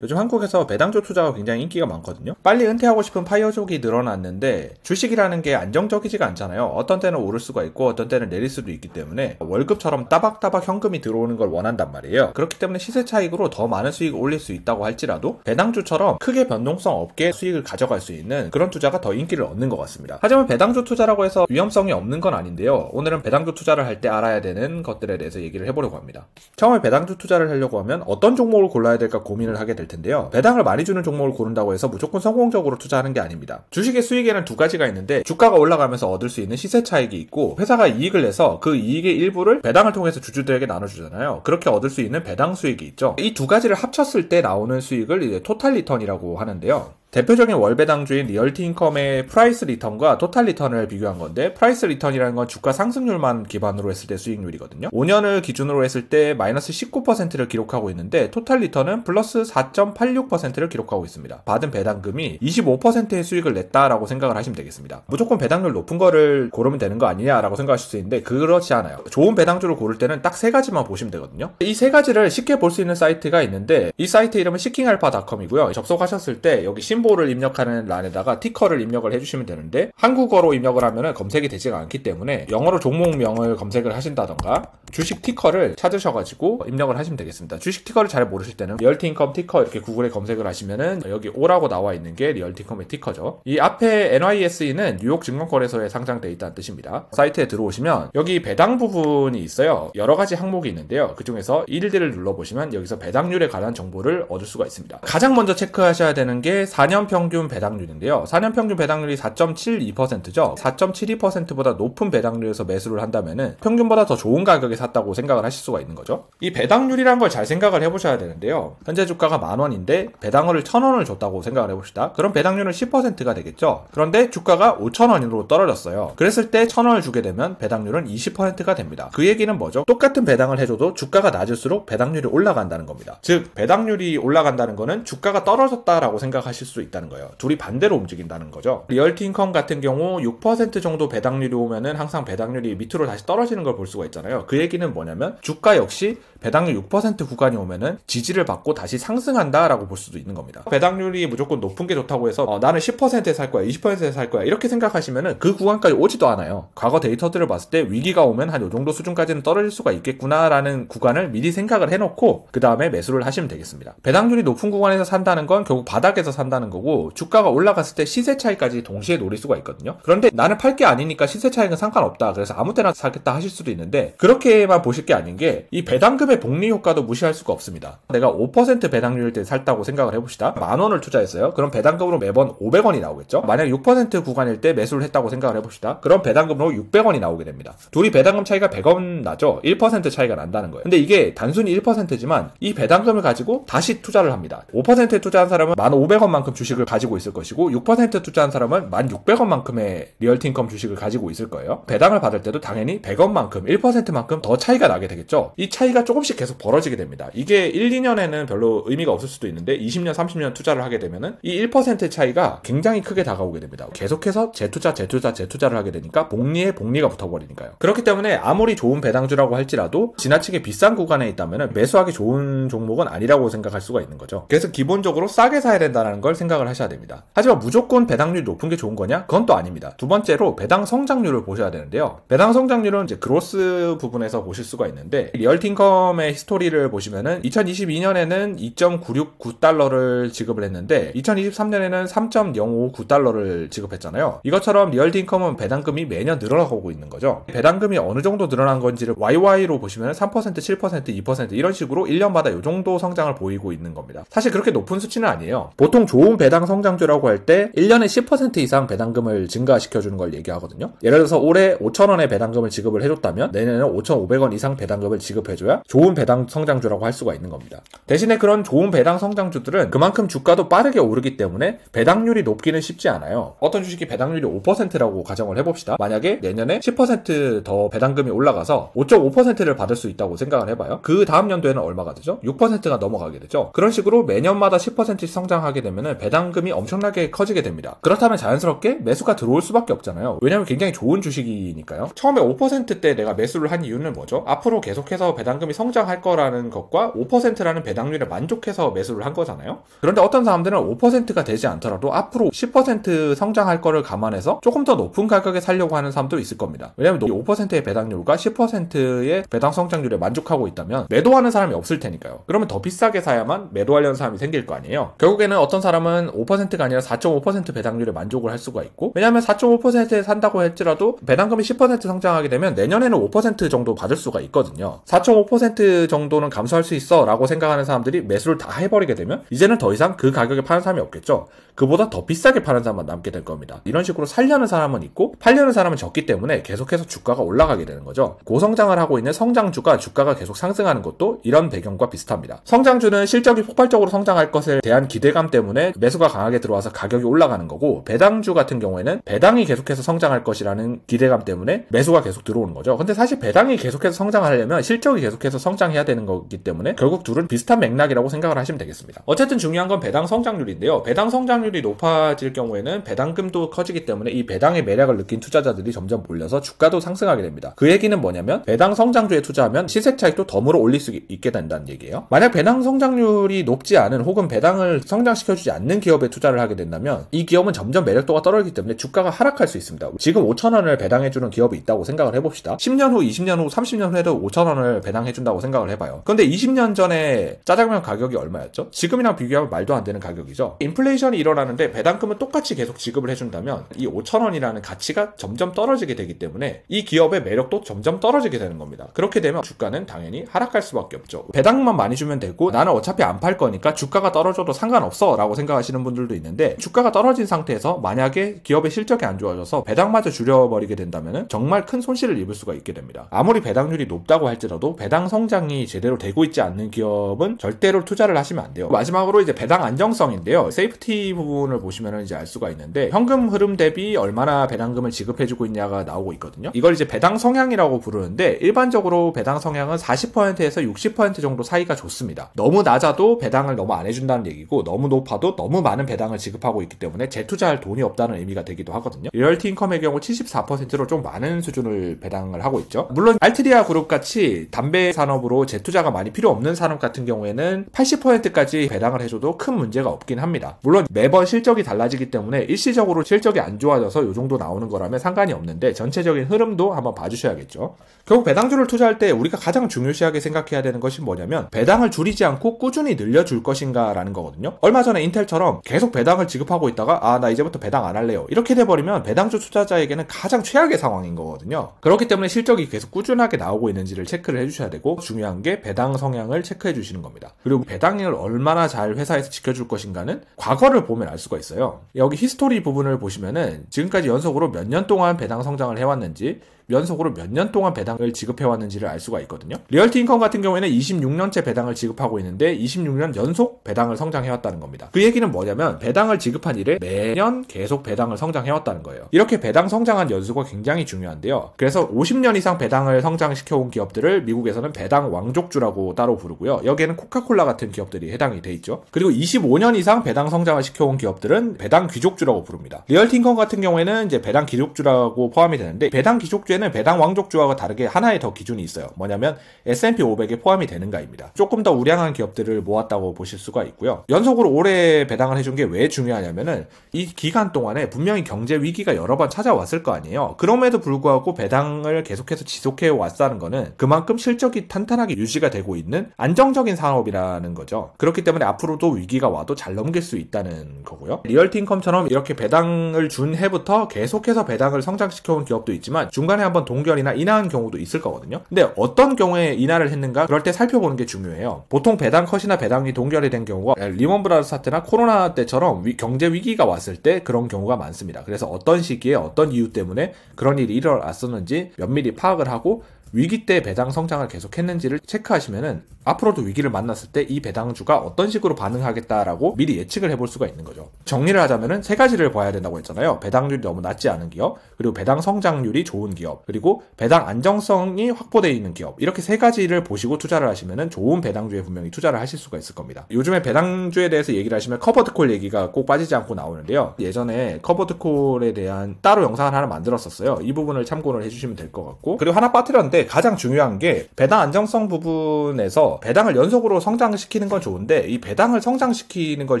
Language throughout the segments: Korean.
요즘 한국에서 배당주 투자가 굉장히 인기가 많거든요. 빨리 은퇴하고 싶은 파이어족이 늘어났는데 주식이라는 게 안정적이지가 않잖아요. 어떤 때는 오를 수가 있고 어떤 때는 내릴 수도 있기 때문에 월급처럼 따박따박 현금이 들어오는 걸 원한단 말이에요. 그렇기 때문에 시세 차익으로 더 많은 수익을 올릴 수 있다고 할지라도 배당주처럼 크게 변동성 없게 수익을 가져갈 수 있는 그런 투자가 더 인기를 얻는 것 같습니다. 하지만 배당주 투자라고 해서 위험성이 없는 건 아닌데요. 오늘은 배당주 투자를 할 때 알아야 되는 것들에 대해서 얘기를 해보려고 합니다. 처음에 배당주 투자를 하려고 하면 어떤 종목을 골라야 될까 고민을 하게 될될 텐데요. 배당을 많이 주는 종목을 고른다고 해서 무조건 성공적으로 투자하는 게 아닙니다. 주식의 수익에는 두 가지가 있는데 주가가 올라가면서 얻을 수 있는 시세 차익이 있고 회사가 이익을 내서 그 이익의 일부를 배당을 통해서 주주들에게 나눠주잖아요. 그렇게 얻을 수 있는 배당 수익이 있죠. 이 두 가지를 합쳤을 때 나오는 수익을 이제 토탈 리턴이라고 하는데요. 대표적인 월배당주인 리얼티인컴의 프라이스 리턴과 토탈 리턴을 비교한 건데 프라이스 리턴이라는 건 주가 상승률만 기반으로 했을 때 수익률이거든요. 5년을 기준으로 했을 때 마이너스 19%를 기록하고 있는데 토탈 리턴은 플러스 4.86%를 기록하고 있습니다. 받은 배당금이 25%의 수익을 냈다라고 생각을 하시면 되겠습니다. 무조건 배당률 높은 거를 고르면 되는 거 아니냐라고 생각하실 수 있는데 그렇지 않아요. 좋은 배당주를 고를 때는 딱 세 가지만 보시면 되거든요. 이 세 가지를 쉽게 볼 수 있는 사이트가 있는데 이 사이트 이름은 시킹알파닷컴이고요. 접속하셨을 때 여기 심볼을 입력하는 란에다가 티커를 입력을 해주시면 되는데 한국어로 입력을 하면 검색이 되지가 않기 때문에 영어로 종목명을 검색을 하신다던가 주식 티커를 찾으셔가지고 입력을 하시면 되겠습니다. 주식 티커를 잘 모르실 때는 리얼티인컴 티커 이렇게 구글에 검색을 하시면은 여기 o 라고 나와 있는 게 리얼티인컴의 티커죠. 이 앞에 NYSE는 뉴욕 증권거래소에 상장돼 있다는 뜻입니다. 사이트에 들어오시면 여기 배당 부분이 있어요. 여러 가지 항목이 있는데요. 그 중에서 1일들을 눌러보시면 여기서 배당률에 관한 정보를 얻을 수가 있습니다. 가장 먼저 체크하셔야 되는 게 4년 평균 배당률인데요. 4년 평균 배당률이 4.72%죠. 4.72%보다 높은 배당률에서 매수를 한다면은 평균보다 더 좋은 가격에 샀다고 생각을 하실 수가 있는 거죠. 이 배당률이란 걸 잘 생각을 해보셔야 되는데요. 현재 주가가 만 원인데 배당을 1천 원을 줬다고 생각을 해봅시다. 그럼 배당률은 10%가 되겠죠. 그런데 주가가 5천 원으로 떨어졌어요. 그랬을 때1천 원을 주게 되면 배당률은 20%가 됩니다. 그 얘기는 뭐죠? 똑같은 배당을 해줘도 주가가 낮을수록 배당률이 올라간다는 겁니다. 즉 배당률이 올라간다는 거는 주가가 떨어졌다라고 생각하실 수수 있다는 거예요. 둘이 반대로 움직인다는 거죠. 리얼티 인컴 같은 경우 6% 정도 배당률이 오면은 항상 배당률이 밑으로 다시 떨어지는 걸 볼 수가 있잖아요. 그 얘기는 뭐냐면 주가 역시 배당률 6% 구간이 오면은 지지를 받고 다시 상승한다라고 볼 수도 있는 겁니다. 배당률이 무조건 높은 게 좋다고 해서 어, 나는 10%에 살 거야, 20%에 살 거야 이렇게 생각하시면은 그 구간까지 오지도 않아요. 과거 데이터들을 봤을 때 위기가 오면 한요 정도 수준까지는 떨어질 수가 있겠구나라는 구간을 미리 생각을 해놓고 그 다음에 매수를 하시면 되겠습니다. 배당률이 높은 구간에서 산다는 건 결국 바닥에서 산다는 거고 주가가 올라갔을 때 시세 차이까지 동시에 노릴 수가 있거든요. 그런데 나는 팔 게 아니니까 시세 차익은 상관없다. 그래서 아무 때나 사겠다 하실 수도 있는데 그렇게만 보실 게 아닌 게 이 배당금 수급의 복리 효과도 무시할 수가 없습니다. 내가 5% 배당률 때 샀다고 생각을 해봅시다. 만 원을 투자했어요. 그럼 배당금으로 매번 500원이 나오겠죠. 만약 6% 구간일 때 매수를 했다고 생각을 해봅시다. 그럼 배당금으로 600원이 나오게 됩니다. 둘이 배당금 차이가 100원 나죠. 1% 차이가 난다는 거예요. 근데 이게 단순히 1%지만 이 배당금을 가지고 다시 투자를 합니다. 5%에 투자한 사람은 만5 0 0원만큼 주식을 가지고 있을 것이고 6% 투자한 사람은 만6 0 0원만큼의 리얼팅컴 주식을 가지고 있을 거예요. 배당을 받을 때도 당연히 100원만큼 1%만큼 더 차이가 나게 되겠죠. 이 차이가 조금 조금씩 계속 벌어지게 됩니다. 이게 1, 2년에는 별로 의미가 없을 수도 있는데 20년, 30년 투자를 하게 되면은 이1 차이가 굉장히 크게 다가오게 됩니다. 계속해서 재투자, 재투자, 재투자를 하게 되니까 복리에 복리가 붙어버리니까요. 그렇기 때문에 아무리 좋은 배당주라고 할지라도 지나치게 비싼 구간에 있다면 매수하기 좋은 종목은 아니라고 생각할 수가 있는 거죠. 그래서 기본적으로 싸게 사야 된다는 걸 생각을 하셔야 됩니다. 하지만 무조건 배당률이 높은 게 좋은 거냐? 그건 또 아닙니다. 두 번째로 배당 성장률을 보셔야 되는데요. 배당 성장률은 이제 그로스 부분에서 보실 수가 있는데 리얼팅컴 처음에 히스토리를 보시면은 2022년에는 2.969달러를 지급을 했는데 2023년에는 3.059달러를 지급했잖아요. 이것처럼 리얼딩컴은 배당금이 매년 늘어나고 있는 거죠. 배당금이 어느 정도 늘어난 건지를 YY로 보시면 3%, 7%, 2% 이런 식으로 1년마다 이 정도 성장을 보이고 있는 겁니다. 사실 그렇게 높은 수치는 아니에요. 보통 좋은 배당 성장주라고 할 때 1년에 10% 이상 배당금을 증가시켜주는 걸 얘기하거든요. 예를 들어서 올해 5,000원의 배당금을 지급을 해줬다면 내년에는 5,500원 이상 배당금을 지급해줘야 좋은 좋은 배당 성장주라고 할 수가 있는 겁니다. 대신에 그런 좋은 배당 성장주들은 그만큼 주가도 빠르게 오르기 때문에 배당률이 높기는 쉽지 않아요. 어떤 주식이 배당률이 5%라고 가정을 해봅시다. 만약에 내년에 10%더 배당금이 올라가서 5.5%를 받을 수 있다고 생각을 해봐요. 그 다음 연도에는 얼마가 되죠? 6%가 넘어가게 되죠. 그런 식으로 매년마다 1 0 성장하게 되면 배당금이 엄청나게 커지게 됩니다. 그렇다면 자연스럽게 매수가 들어올 수밖에 없잖아요. 왜냐하면 굉장히 좋은 주식이니까요. 처음에 5%때 내가 매수를 한 이유는 뭐죠? 앞으로 계속해서 배당금이 성 성장할 거라는 것과 5%라는 배당률에 만족해서 매수를 한 거잖아요. 그런데 어떤 사람들은 5%가 되지 않더라도 앞으로 10% 성장할 거를 감안해서 조금 더 높은 가격에 살려고 하는 사람도 있을 겁니다. 왜냐하면 5%의 배당률과 10%의 배당 성장률에 만족하고 있다면 매도하는 사람이 없을 테니까요. 그러면 더 비싸게 사야만 매도하려는 사람이 생길 거 아니에요. 결국에는 어떤 사람은 5%가 아니라 4.5% 배당률에 만족을 할 수가 있고 왜냐하면 4.5%에 산다고 할지라도 배당금이 10% 성장하게 되면 내년에는 5% 정도 받을 수가 있거든요. 4.5% 10% 정도는 감소할 수 있어 라고 생각하는 사람들이 매수를 다 해버리게 되면 이제는 더 이상 그 가격에 파는 사람이 없겠죠. 그보다 더 비싸게 파는 사람만 남게 될 겁니다. 이런 식으로 살려는 사람은 있고 팔려는 사람은 적기 때문에 계속해서 주가가 올라가게 되는 거죠. 고성장을 하고 있는 성장주가 주가가 계속 상승하는 것도 이런 배경과 비슷합니다. 성장주는 실적이 폭발적으로 성장할 것에 대한 기대감 때문에 매수가 강하게 들어와서 가격이 올라가는 거고 배당주 같은 경우에는 배당이 계속해서 성장할 것이라는 기대감 때문에 매수가 계속 들어오는 거죠. 근데 사실 배당이 계속해서 성장하려면 실적이 계속해서 성장해야 되는 거기 때문에 결국 둘은 비슷한 맥락이라고 생각을 하시면 되겠습니다. 어쨌든 중요한 건 배당 성장률인데요. 배당 성장률 확률이 높아질 경우에는 배당금도 커지기 때문에 이 배당의 매력을 느낀 투자자들이 점점 몰려서 주가도 상승하게 됩니다. 그 얘기는 뭐냐면 배당 성장주에 투자하면 시세 차익도 덤으로 올릴 수 있게 된다는 얘기예요. 만약 배당 성장률이 높지 않은 혹은 배당을 성장시켜주지 않는 기업에 투자를 하게 된다면 이 기업은 점점 매력도가 떨어지기 때문에 주가가 하락할 수 있습니다. 지금 5천원을 배당해주는 기업이 있다고 생각을 해봅시다. 10년 후, 20년 후, 30년 후에도 5천원을 배당해준다고 생각을 해봐요. 그런데 20년 전에 짜장면 가격이 얼마였죠? 지금이랑 비교하면 말도 안 되는 가격이죠. 인플레이션이 일어나 지급을 하는데 배당금은 똑같이 계속 지급을 해준다면 이 5천 원이라는 가치가 점점 떨어지게 되기 때문에 이 기업의 매력도 점점 떨어지게 되는 겁니다. 그렇게 되면 주가는 당연히 하락할 수밖에 없죠. 배당만 많이 주면 되고 나는 어차피 안 팔 거니까 주가가 떨어져도 상관없어 라고 생각하시는 분들도 있는데 주가가 떨어진 상태에서 만약에 기업의 실적이 안 좋아져서 배당마저 줄여버리게 된다면 정말 큰 손실을 입을 수가 있게 됩니다. 아무리 배당률이 높다고 할지라도 배당 성장이 제대로 되고 있지 않는 기업은 절대로 투자를 하시면 안 돼요. 마지막으로 이제 배당 안정성인데요. 세이프티 부분 부분을 보시면 이제 알 수가 있는데 현금 흐름 대비 얼마나 배당금을 지급해주고 있냐가 나오고 있거든요. 이걸 이제 배당 성향이라고 부르는데 일반적으로 배당 성향은 40%에서 60% 정도 사이가 좋습니다. 너무 낮아도 배당을 너무 안 해준다는 얘기고 너무 높아도 너무 많은 배당을 지급하고 있기 때문에 재투자할 돈이 없다는 의미가 되기도 하거든요. 리얼티 인컴의 경우 74%로 좀 많은 수준을 배당을 하고 있죠. 물론 알트리아 그룹 같이 담배 산업으로 재투자가 많이 필요 없는 산업 같은 경우에는 80%까지 배당을 해줘도 큰 문제가 없긴 합니다. 물론 매 매번 실적이 달라지기 때문에 일시적으로 실적이 안 좋아져서 이 정도 나오는 거라면 상관이 없는데 전체적인 흐름도 한번 봐주셔야겠죠. 결국 배당주를 투자할 때 우리가 가장 중요시하게 생각해야 되는 것이 뭐냐면 배당을 줄이지 않고 꾸준히 늘려줄 것인가라는 거거든요. 얼마 전에 인텔처럼 계속 배당을 지급하고 있다가 아 나 이제부터 배당 안 할래요 이렇게 돼버리면 배당주 투자자에게는 가장 최악의 상황인 거거든요. 그렇기 때문에 실적이 계속 꾸준하게 나오고 있는지를 체크를 해주셔야 되고 중요한 게 배당 성향을 체크해 주시는 겁니다. 그리고 배당을 얼마나 잘 회사에서 지켜줄 것인가는 과거를 보면 보면 알 수가 있어요. 여기 히스토리 부분을 보시면은 지금까지 연속으로 몇 년 동안 배당 성장을 해왔는지 연속으로 몇 년 동안 배당을 지급해왔는지를 알 수가 있거든요. 리얼티 인컴 같은 경우에는 26년째 배당을 지급하고 있는데 26년 연속 배당을 성장해왔다는 겁니다. 그 얘기는 뭐냐면 배당을 지급한 이래 매년 계속 배당을 성장해왔다는 거예요. 이렇게 배당 성장한 연수가 굉장히 중요한데요. 그래서 50년 이상 배당을 성장시켜온 기업들을 미국에서는 배당 왕족주라고 따로 부르고요. 여기에는 코카콜라 같은 기업들이 해당이 돼 있죠. 그리고 25년 이상 배당 성장을 시켜온 기업들은 배당 귀족주라고 부릅니다. 리얼티 인컴 같은 경우에는 이제 배당 귀족주라고 포함이 되는데 배당 귀족주에 이제는 배당 왕족주와와 다르게 하나의 더 기준이 있어요. 뭐냐면 S&P 500에 포함이 되는가입니다. 조금 더 우량한 기업들을 모았다고 보실 수가 있고요. 연속으로 오래 배당을 해준 게 왜 중요하냐면은 이 기간 동안에 분명히 경제 위기가 여러 번 찾아왔을 거 아니에요. 그럼에도 불구하고 배당을 계속해서 지속해 왔다는 거는 그만큼 실적이 탄탄하게 유지가 되고 있는 안정적인 산업이라는 거죠. 그렇기 때문에 앞으로도 위기가 와도 잘 넘길 수 있다는 거고요. 리얼팅컴처럼 이렇게 배당을 준 해부터 계속해서 배당을 성장시켜온 기업도 있지만 중간에 한번 동결이나 인하한 경우도 있을 거거든요. 근데 어떤 경우에 인하를 했는가 그럴 때 살펴보는 게 중요해요. 보통 배당 컷이나 배당이 동결이 된 경우가 리먼 브라더스 사태나 코로나 때처럼 위, 경제 위기가 왔을 때 그런 경우가 많습니다. 그래서 어떤 시기에 어떤 이유 때문에 그런 일이 일어났었는지 면밀히 파악을 하고 위기 때 배당 성장을 계속했는지를 체크하시면은 앞으로도 위기를 만났을 때 이 배당주가 어떤 식으로 반응하겠다라고 미리 예측을 해볼 수가 있는 거죠. 정리를 하자면은 세 가지를 봐야 된다고 했잖아요. 배당률이 너무 낮지 않은 기업, 그리고 배당 성장률이 좋은 기업, 그리고 배당 안정성이 확보되어 있는 기업. 이렇게 세 가지를 보시고 투자를 하시면은 좋은 배당주에 분명히 투자를 하실 수가 있을 겁니다. 요즘에 배당주에 대해서 얘기를 하시면 커버드콜 얘기가 꼭 빠지지 않고 나오는데요. 예전에 커버드콜에 대한 따로 영상을 하나 만들었었어요. 이 부분을 참고를 해주시면 될 것 같고, 그리고 하나 빠뜨렸는데 좋데 네, 가장 중요한 게 배당 안정성 부분에서 배당을 연속으로 성장시키는 건 좋은데 이 배당을 성장시키는 걸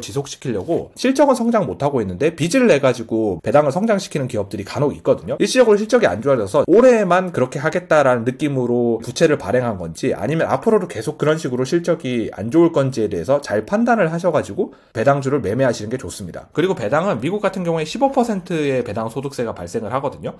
지속시키려고 실적은 성장 못하고 있는데 빚을 내가지고 배당을 성장시키는 기업들이 간혹 있거든요. 일시적으로 실적이 안 좋아져서 올해만 그렇게 하겠다라는 느낌으로 부채를 발행한 건지 아니면 앞으로도 계속 그런 식으로 실적이 안 좋을 건지에 대해서 잘 판단을 하셔가지고 배당주를 매매하시는 게 좋습니다. 그리고 배당은 미국 같은 경우에 15%의 배당 소득세가 발생을 하거든요.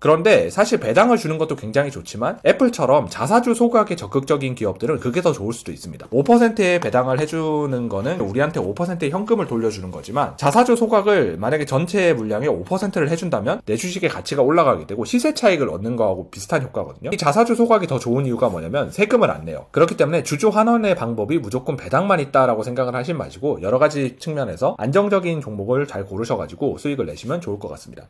그런데 사실 배당을 주는 것도 굉장히 좋지만 애플처럼 자사주 소각에 적극적인 기업들은 그게 더 좋을 수도 있습니다. 5%의 배당을 해주는 거는 우리한테 5%의 현금을 돌려주는 거지만 자사주 소각을 만약에 전체 물량의 5%를 해준다면 내 주식의 가치가 올라가게 되고 시세 차익을 얻는 거하고 비슷한 효과거든요. 이 자사주 소각이 더 좋은 이유가 뭐냐면 세금을 안 내요. 그렇기 때문에 주주 환원의 방법이 무조건 배당만 있다라고 생각을 하신 마시고 여러 가지 측면에서 안정적인 종목을 잘 고르셔가지고 수익을 내시면 좋을 것 같습니다.